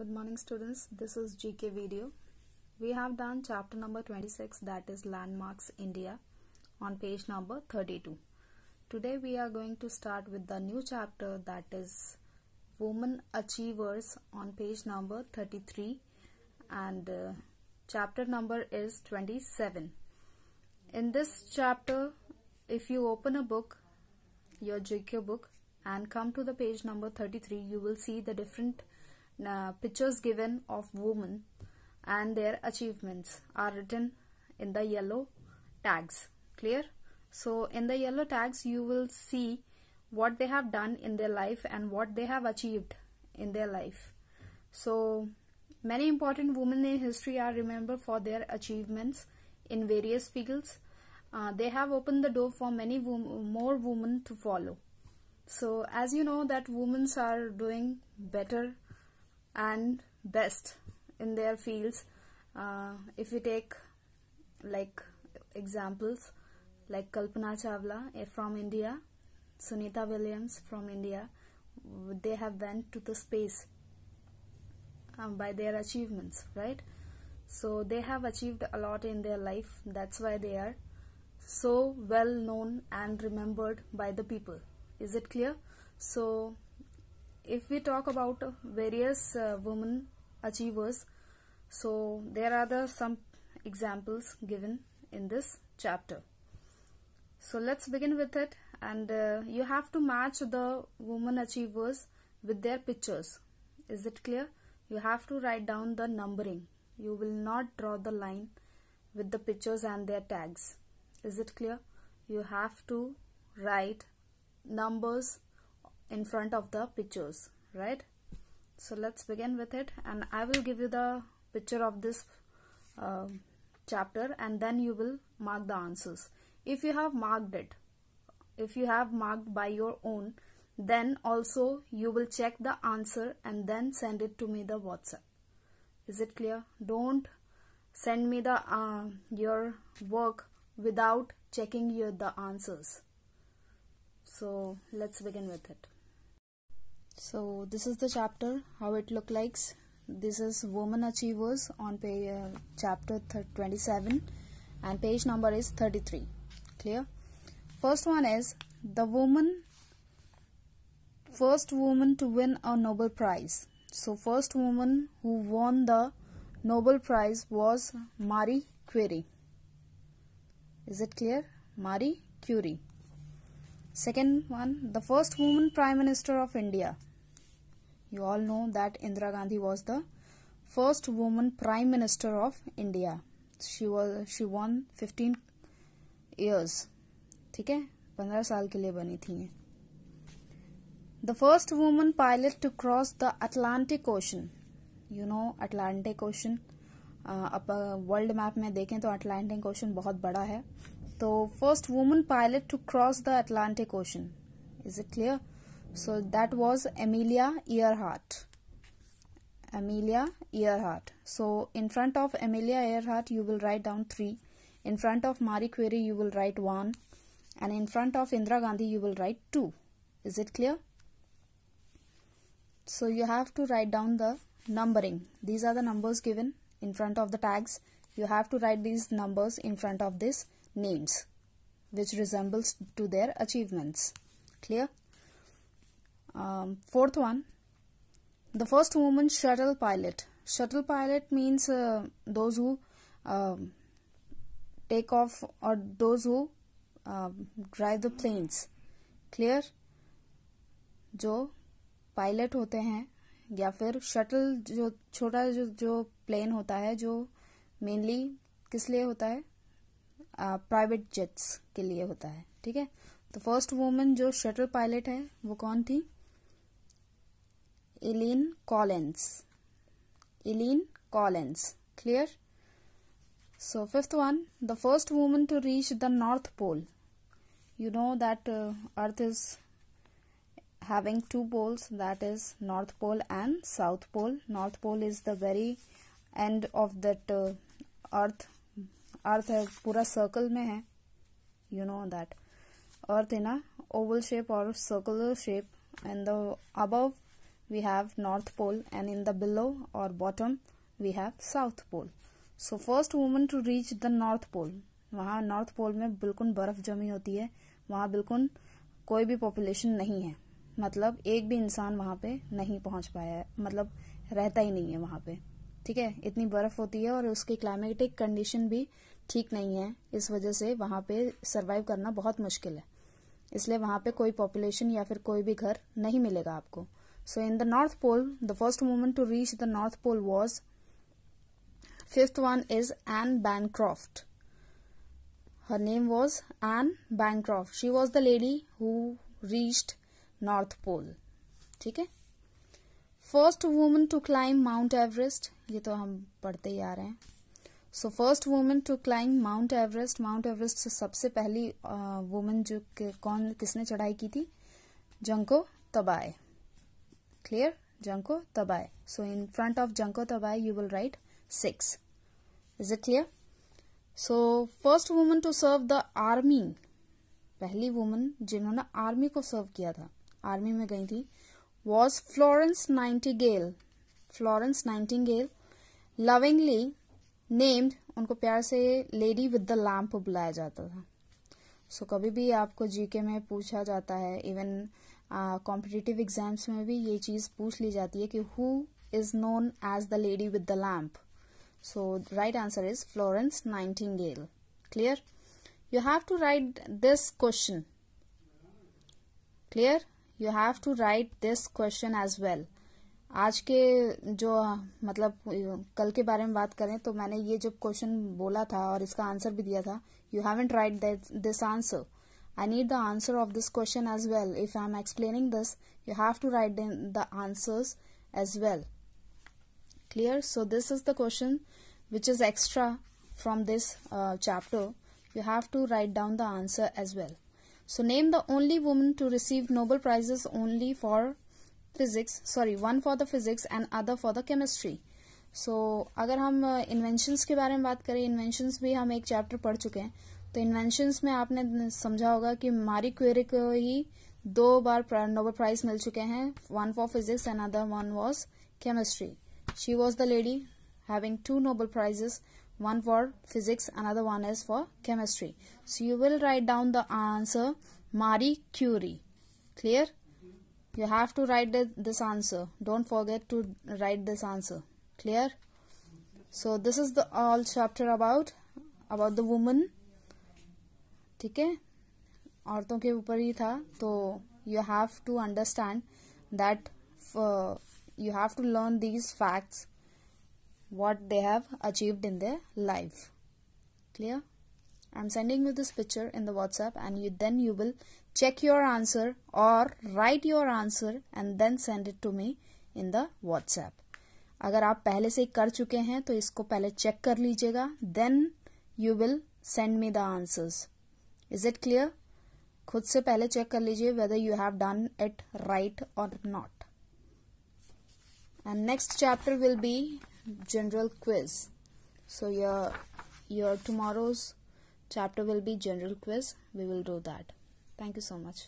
Good morning students, this is GK video. We have done chapter number 26 that is Landmarks India on page number 32. Today we are going to start with the new chapter that is Women Achievers on page number 33 and uh, chapter number is 27. In this chapter if you open a book, your GK book and come to the page number 33 you will see the different pictures given of women and their achievements are written in the yellow tags clear so in the yellow tags you will see what they have done in their life and what they have achieved in their life so many important women in history are remembered for their achievements in various fields uh, they have opened the door for many wom more women to follow so as you know that women are doing better and best in their fields uh, if we take like examples like Kalpana Chawla eh, from India Sunita Williams from India they have went to the space um, by their achievements right so they have achieved a lot in their life that's why they are so well known and remembered by the people is it clear so if we talk about various uh, women achievers so there are the some examples given in this chapter so let's begin with it and uh, you have to match the women achievers with their pictures is it clear you have to write down the numbering you will not draw the line with the pictures and their tags is it clear you have to write numbers in front of the pictures right so let's begin with it and I will give you the picture of this uh, chapter and then you will mark the answers if you have marked it if you have marked by your own then also you will check the answer and then send it to me the whatsapp is it clear don't send me the uh, your work without checking your the answers so let's begin with it so this is the chapter how it look like. this is woman achievers on page, uh, chapter 27 and page number is 33 clear first one is the woman first woman to win a nobel prize so first woman who won the nobel prize was marie curie is it clear marie curie second one the first woman prime minister of india you all know that indira gandhi was the first woman prime minister of india she was she won 15 years theek hai 15 saal ke liye bani thi the first woman pilot to cross the atlantic ocean you know atlantic ocean uh, अब world uh, map में देखें तो Atlantic ocean बहुत बड़ा है तो first woman pilot to cross the Atlantic ocean is it clear so that was Amelia Earhart. Amelia Earhart. So in front of Amelia Earhart, you will write down 3. In front of Marie Curie, you will write 1. And in front of Indira Gandhi, you will write 2. Is it clear? So you have to write down the numbering. These are the numbers given in front of the tags. You have to write these numbers in front of these names which resembles to their achievements. Clear? Um, fourth one, the first woman shuttle pilot. Shuttle pilot means uh, those who uh, take off or those who uh, drive the planes. Clear? जो pilot होते हैं या फिर shuttle जो छोटा जो जो plane होता है जो मेनली किस लिए होता है प्राइवेट जेट्स के लिए होता है ठीक है तो फर्स्ट वुमेन जो शटल पायलट है वो कौन थी Eileen Collins. Eileen Collins. Clear? So, fifth one, the first woman to reach the North Pole. You know that uh, Earth is having two poles that is North Pole and South Pole. North Pole is the very end of that uh, Earth. Earth a pura circle में है. You know that. Earth in a oval shape or circular shape and the above we have north pole and in the below or bottom we have south pole so first woman to reach the north pole वहाँ north pole में बिल्कुल बर्फ जमी होती है वहाँ बिल्कुल कोई भी पॉपुलेशन नहीं है मतलब एक भी इंसान वहाँ पे नहीं पहुँच पाया है मतलब रहता ही नहीं है वहाँ पे ठीक है इतनी बर्फ होती है और उसकी क्लाइमेटिक कंडीशन भी ठीक नहीं है इस वजह से वहाँ पे सरवाइव करना बहुत मुश्किल है इसलिए वहाँ पर कोई पॉपुलेशन या फिर कोई भी घर नहीं मिलेगा आपको So in the North Pole, the first woman to reach the North Pole was fifth one is Anne Bancroft. Her name was Anne Bancroft. She was the lady who reached North Pole. ठीक है First woman to climb Mount Everest. ये तो हम पढ़ते ही आ रहे हैं So, first woman to climb Mount Everest. Mount Everest से सबसे पहली वुमन uh, जो कौन किसने चढ़ाई की थी Junko Tabei clear? Junko Tabai. So in front of Junko Tabai, you will write 6. Is it clear? So first woman to serve the army. पहली वुमन जिन्होंने आर्मी को सर्व किया था आर्मी में गई थी was Florence Nightingale Florence Nightingale lovingly named उनको प्यार से लेडी विद द लैम्प बुलाया जाता था सो so, कभी भी आपको जीके में पूछा जाता है इवन कॉम्पिटिटिव uh, एग्जाम्स में भी ये चीज़ पूछ ली जाती है कि who is known as the lady with the lamp so right answer is Florence Nightingale clear you have to write this question clear you have to write this question as well आज के जो मतलब कल के बारे में बात करें तो मैंने ये जब क्वेश्चन बोला था और इसका आंसर भी दिया था you haven't write this answer I need the answer of this question as well. If I am explaining this, you have to write in the answers as well. Clear? So this is the question which is extra from this uh, chapter. You have to write down the answer as well. So name the only woman to receive Nobel Prizes only for physics. Sorry, one for the physics and other for the chemistry. so, अगर हम uh, inventions के बारे में बात करें inventions भी हम एक chapter पढ़ चुके हैं तो इन्वेंशंस में आपने समझा होगा कि मारी क्वेरी को ही दो बार नोबेल प्राइज मिल चुके हैं one for physics and other one was chemistry she was the lady having two Nobel prizes one for physics and other one is for chemistry so you will write down the answer Marie Curie clear you have to write this answer don't forget to write this answer clear so this is the all chapter about about the woman ठीक है औरतों के ऊपर ही था तो you have to understand that you have to learn these facts what they have achieved in their life clear I am sending you this picture in the WhatsApp and you then you will check your answer और write your answer and then send it to me in the WhatsApp अगर आप पहले से कर चुके हैं तो इसको पहले चेक कर लीजिएगा then you will send me the answers is it clear खुद से पहले चेक कर लीजिए whether you have done it right और not and next chapter will be general quiz so your your tomorrow's chapter will be general quiz we will do that thank you so much